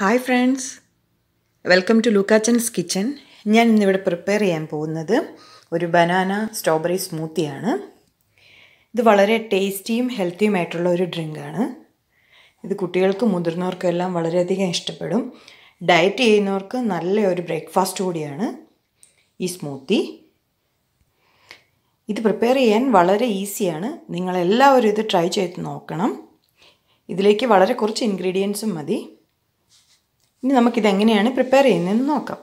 hi friends welcome to Lukachan's kitchen ഞാൻ ഇന്നിവിടെ prepare ചെയ്യാൻ പോകുന്നത് ഒരു ബനാന സ്ട്രോബെറി സ്മൂത്തിയാണ് ഇത് വളരെ ടേസ്റ്റിയും ഹെൽത്തിയുമായിട്ടുള്ള ഒരു ഡ്രിങ്കാണ് ഇത് കുട്ടികൾക്കും മുതിർന്നവർക്കും എല്ലാം വളരെയധികം ഇഷ്ടപ്പെടും ഡയറ്റ് ചെയ്യുന്നവർക്ക് നല്ല ഒരു ബ്രേക്ക്ഫാസ്റ്റ് കൂടിയാണ് ഈ സ്മൂത്തി ഇത് പ്രിപ്പയർ ചെയ്യാൻ വളരെ ഈസിയാണ് നിങ്ങളെല്ലാവരും ഇത് ട്രൈ ചെയ്ത് നോക്കണം ഇതിലേക്ക് വളരെ കുറച്ച് ഇൻഗ്രീഡിയൻസും മതി ഇനി നമുക്കിതെങ്ങനെയാണ് പ്രിപ്പയർ ചെയ്യുന്നതെന്ന് നോക്കാം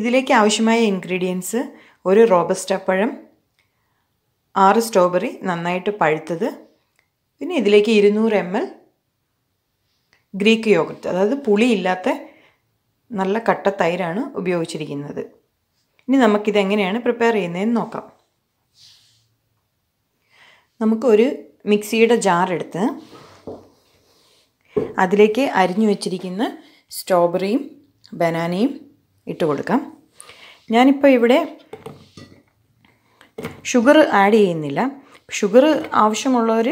ഇതിലേക്ക് ആവശ്യമായ ഇൻഗ്രീഡിയൻസ് ഒരു റോബസ്റ്റ പഴം ആറ് സ്ട്രോബെറി നന്നായിട്ട് പഴുത്തത് പിന്നെ ഇതിലേക്ക് ഇരുന്നൂറ് എം എൽ ഗ്രീക്ക് യോഗർട്ട് അതായത് പുളിയില്ലാത്ത നല്ല കട്ട തൈരാണ് ഉപയോഗിച്ചിരിക്കുന്നത് ഇനി നമുക്കിതെങ്ങനെയാണ് പ്രിപ്പയർ ചെയ്യുന്നതെന്ന് നോക്കാം നമുക്കൊരു മിക്സിയുടെ ജാർ എടുത്ത് അതിലേക്ക് അരിഞ്ഞു വെച്ചിരിക്കുന്ന സ്ട്രോബെറിയും ബനാനയും ഇട്ട് കൊടുക്കാം ഞാനിപ്പോൾ ഇവിടെ ഷുഗർ ആഡ് ചെയ്യുന്നില്ല ഷുഗർ ആവശ്യമുള്ളവർ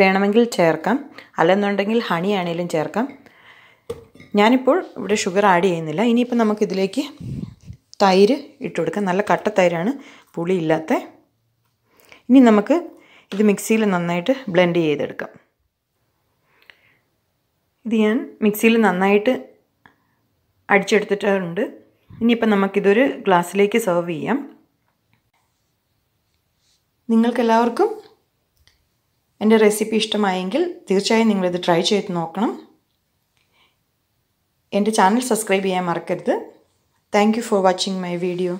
വേണമെങ്കിൽ ചേർക്കാം അല്ലെന്നുണ്ടെങ്കിൽ ഹണി ആണെങ്കിലും ചേർക്കാം ഞാനിപ്പോൾ ഇവിടെ ഷുഗർ ആഡ് ചെയ്യുന്നില്ല ഇനിയിപ്പോൾ നമുക്കിതിലേക്ക് തൈര് ഇട്ട് കൊടുക്കാം നല്ല കട്ട തൈരാണ് പുളിയില്ലാത്ത ഇനി നമുക്ക് ഇത് മിക്സിയിൽ നന്നായിട്ട് ബ്ലെൻഡ് ചെയ്തെടുക്കാം ഇത് ഞാൻ മിക്സിയിൽ നന്നായിട്ട് അടിച്ചെടുത്തിട്ടുണ്ട് ഇനിയിപ്പോൾ നമുക്കിതൊരു ഗ്ലാസ്സിലേക്ക് സെർവ് ചെയ്യാം നിങ്ങൾക്കെല്ലാവർക്കും എൻ്റെ റെസിപ്പി ഇഷ്ടമായെങ്കിൽ തീർച്ചയായും നിങ്ങളിത് ട്രൈ ചെയ്ത് നോക്കണം എൻ്റെ ചാനൽ സബ്സ്ക്രൈബ് ചെയ്യാൻ മറക്കരുത് thank for watching my video